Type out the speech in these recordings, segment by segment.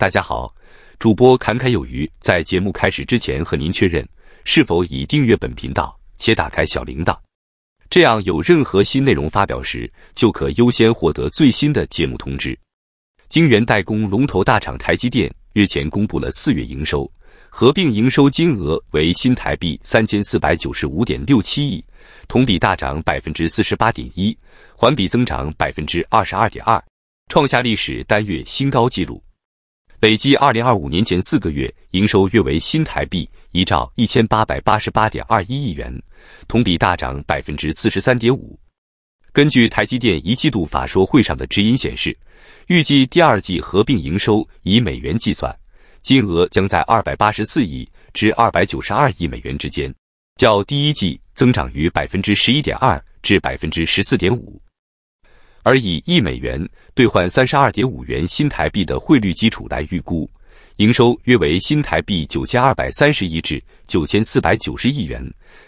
大家好，主播侃侃有余。在节目开始之前，和您确认是否已订阅本频道且打开小铃铛，这样有任何新内容发表时，就可优先获得最新的节目通知。晶圆代工龙头大厂台积电日前公布了四月营收，合并营收金额为新台币三千四百九十五点六七亿，同比大涨百分之四十八点一，环比增长百分之二十二点二，创下历史单月新高纪录。累计二零二五年前四个月营收约为新台币一兆一千八百八十八点二一亿元，同比大涨百分之四十三点五。根据台积电一季度法说会上的指引显示，预计第二季合并营收以美元计算，金额将在二百八十四亿至二百九十二亿美元之间，较第一季增长于百分之十一点二至百分之十四点五。而以一美元兑换三十二点五元新台币的汇率基础来预估，营收约为新台币九千二百三十亿至九千四百九十亿元，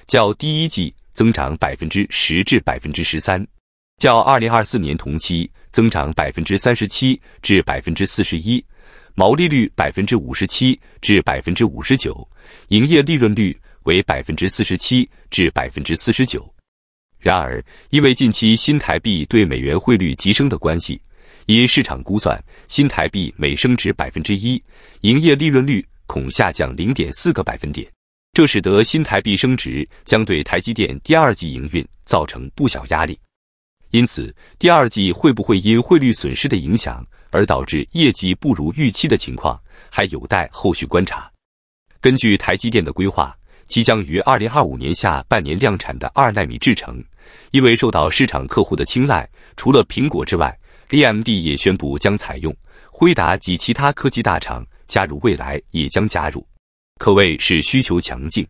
较第一季增长百分之十至百分之十三，较二零二四年同期增长百分之三十七至百分之四十一，毛利率百分之五十七至百分之五十九，营业利润率为百分之四十七至百分之四十九。然而，因为近期新台币对美元汇率急升的关系，因市场估算，新台币每升值百分之一，营业利润率恐下降零点四个百分点。这使得新台币升值将对台积电第二季营运造成不小压力。因此，第二季会不会因汇率损失的影响而导致业绩不如预期的情况，还有待后续观察。根据台积电的规划。即将于二零二五年下半年量产的二纳米制程，因为受到市场客户的青睐，除了苹果之外，AMD 也宣布将采用，辉达及其他科技大厂加入，未来也将加入，可谓是需求强劲。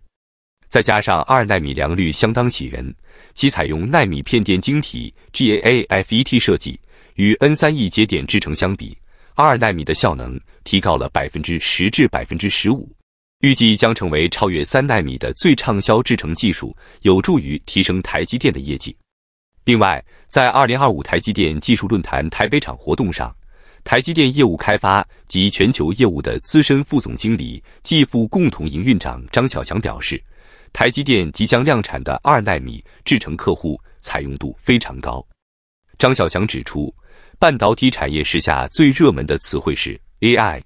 再加上二纳米良率相当喜人，其采用纳米片电晶体 GAAFET 设计，与 N 三 E 节点制程相比，二纳米的效能提高了百分之十至百分之十五。预计将成为超越三纳米的最畅销制程技术，有助于提升台积电的业绩。另外，在二零二五台积电技术论坛台北场活动上，台积电业务开发及全球业务的资深副总经理、继父共同营运长张小强表示，台积电即将量产的二纳米制程客户采用度非常高。张小强指出，半导体产业时下最热门的词汇是 AI。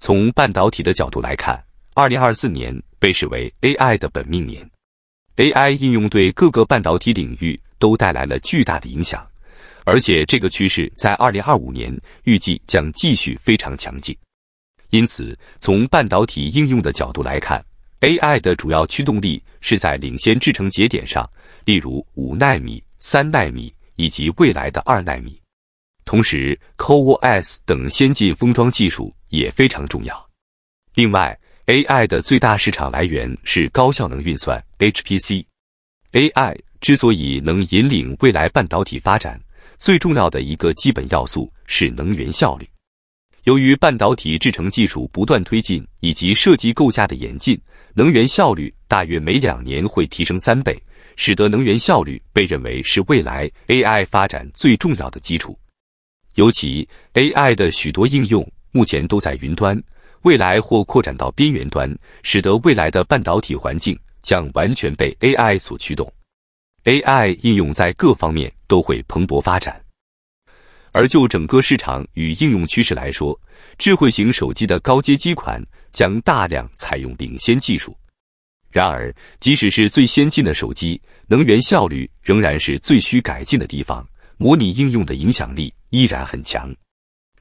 从半导体的角度来看。二零二四年被视为 AI 的本命年，AI 应用对各个半导体领域都带来了巨大的影响，而且这个趋势在二零二五年预计将继续非常强劲。因此，从半导体应用的角度来看，AI 的主要驱动力是在领先制程节点上，例如五纳米、三纳米以及未来的二纳米。同时，CoWoS 等先进封装技术也非常重要。另外，AI 的最大市场来源是高效能运算 （HPC）。AI 之所以能引领未来半导体发展，最重要的一个基本要素是能源效率。由于半导体制程技术不断推进以及设计构架的演进，能源效率大约每两年会提升三倍，使得能源效率被认为是未来 AI 发展最重要的基础。尤其 AI 的许多应用目前都在云端。未来或扩展到边缘端，使得未来的半导体环境将完全被 AI 所驱动。AI 应用在各方面都会蓬勃发展。而就整个市场与应用趋势来说，智慧型手机的高阶机款将大量采用领先技术。然而，即使是最先进的手机，能源效率仍然是最需改进的地方。模拟应用的影响力依然很强。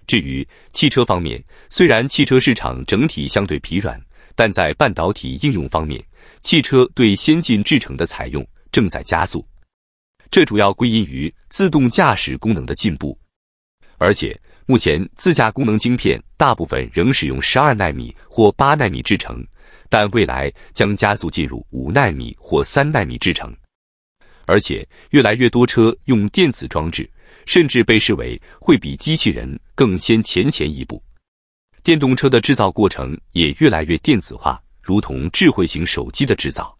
至于汽车方面，虽然汽车市场整体相对疲软，但在半导体应用方面，汽车对先进制程的采用正在加速。这主要归因于自动驾驶功能的进步，而且目前自驾功能晶片大部分仍使用12纳米或8纳米制程，但未来将加速进入5纳米或3纳米制程。而且越来越多车用电子装置，甚至被视为会比机器人更先前前一步。电动车的制造过程也越来越电子化，如同智慧型手机的制造。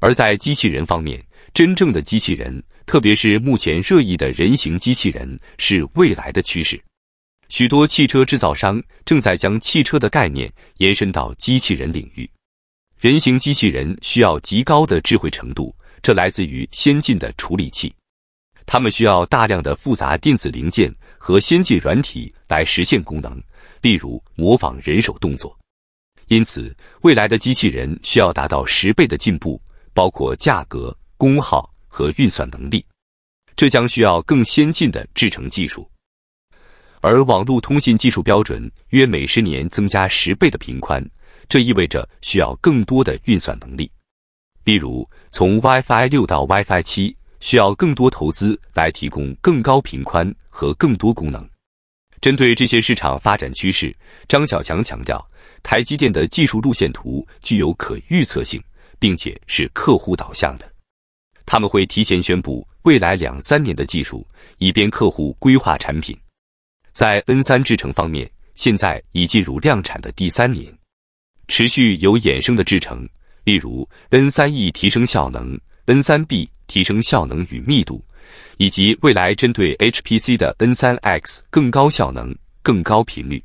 而在机器人方面，真正的机器人，特别是目前热议的人形机器人，是未来的趋势。许多汽车制造商正在将汽车的概念延伸到机器人领域。人形机器人需要极高的智慧程度。这来自于先进的处理器，它们需要大量的复杂电子零件和先进软体来实现功能，例如模仿人手动作。因此，未来的机器人需要达到十倍的进步，包括价格、功耗和运算能力。这将需要更先进的制成技术，而网络通信技术标准约每十年增加十倍的频宽，这意味着需要更多的运算能力。例如，从 WiFi 六到 WiFi 七，需要更多投资来提供更高频宽和更多功能。针对这些市场发展趋势，张小强强调，台积电的技术路线图具有可预测性，并且是客户导向的。他们会提前宣布未来两三年的技术，以便客户规划产品。在 N 三制程方面，现在已进入量产的第三年，持续有衍生的制程。例如，N3E 提升效能，N3B 提升效能与密度，以及未来针对 HPC 的 N3X 更高效能、更高频率。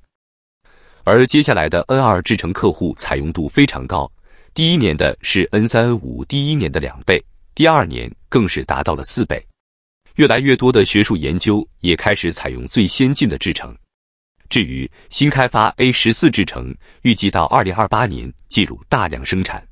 而接下来的 N2 制程客户采用度非常高，第一年的是 N3N5 第一年的两倍，第二年更是达到了四倍。越来越多的学术研究也开始采用最先进的制程。至于新开发 A14 制程，预计到2028年进入大量生产。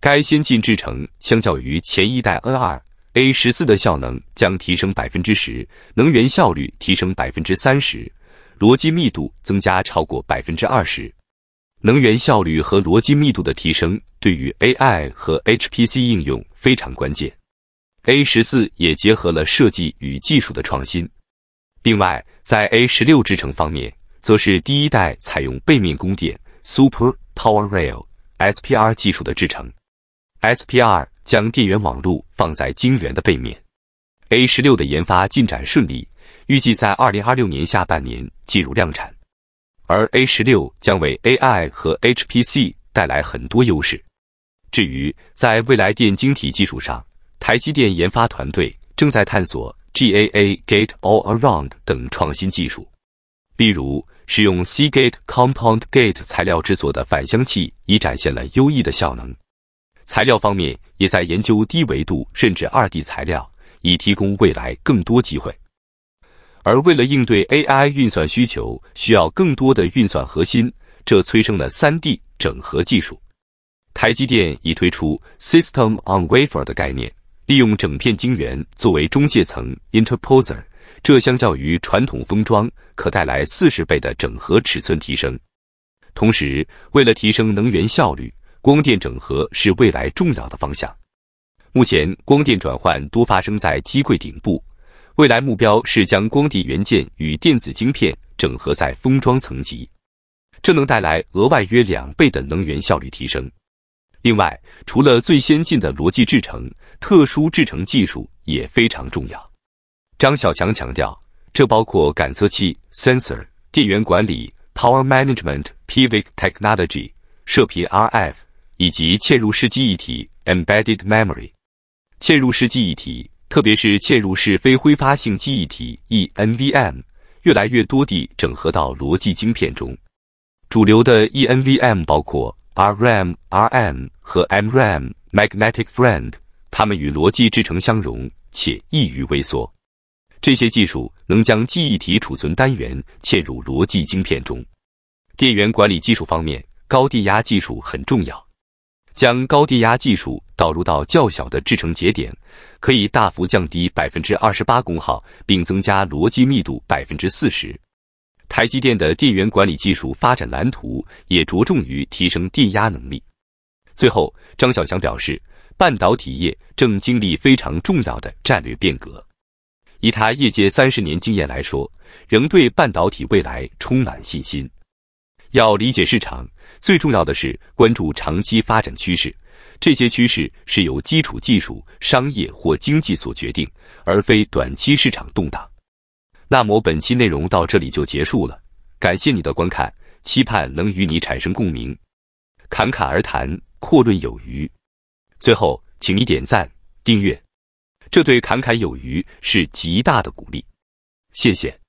该先进制程相较于前一代 N2A 十四的效能将提升百分之十，能源效率提升百分之三十，逻辑密度增加超过百分之二十。能源效率和逻辑密度的提升对于 AI 和 HPC 应用非常关键。A 十四也结合了设计与技术的创新。另外，在 A 十六制程方面，则是第一代采用背面供电 Super Power Rail (SPR) 技术的制程。S P R 将电源网络放在晶圆的背面。A 十六的研发进展顺利，预计在二零二六年下半年进入量产。而 A 十六将为 A I 和 H P C 带来很多优势。至于在未来电晶体技术上，台积电研发团队正在探索 G A A Gate All Around 等创新技术，例如使用 C Gate Compound Gate 材料制作的反相器已展现了优异的效能。材料方面也在研究低维度甚至二 D 材料，以提供未来更多机会。而为了应对 AI 运算需求，需要更多的运算核心，这催生了三 D 整合技术。台积电已推出 System-on-Wafer 的概念，利用整片晶圆作为中介层 Interposer，这相较于传统封装可带来四十倍的整合尺寸提升。同时，为了提升能源效率。光电整合是未来重要的方向。目前，光电转换多发生在机柜顶部，未来目标是将光电元件与电子晶片整合在封装层级，这能带来额外约两倍的能源效率提升。另外，除了最先进的逻辑制成，特殊制成技术也非常重要。张小强强调，这包括感测器 （sensor）、电源管理 （power management）、p v c technology、射频 RF。以及嵌入式记忆体 （embedded memory），嵌入式记忆体，特别是嵌入式非挥发性记忆体 （eNVM），越来越多地整合到逻辑晶片中。主流的 eNVM 包括 RAM、RM 和 MRAM（magnetic r a d 它们与逻辑制成相容且易于微缩。这些技术能将记忆体储存单元嵌入逻辑晶片中。电源管理技术方面，高电压技术很重要。将高电压技术导入到较小的制程节点，可以大幅降低百分之二十八功耗，并增加逻辑密度百分之四十。台积电的电源管理技术发展蓝图也着重于提升电压能力。最后，张小强表示，半导体业正经历非常重要的战略变革。以他业界三十年经验来说，仍对半导体未来充满信心。要理解市场，最重要的是关注长期发展趋势，这些趋势是由基础技术、商业或经济所决定，而非短期市场动荡。那么本期内容到这里就结束了，感谢你的观看，期盼能与你产生共鸣。侃侃而谈，阔论有余。最后，请你点赞、订阅，这对侃侃有余是极大的鼓励。谢谢。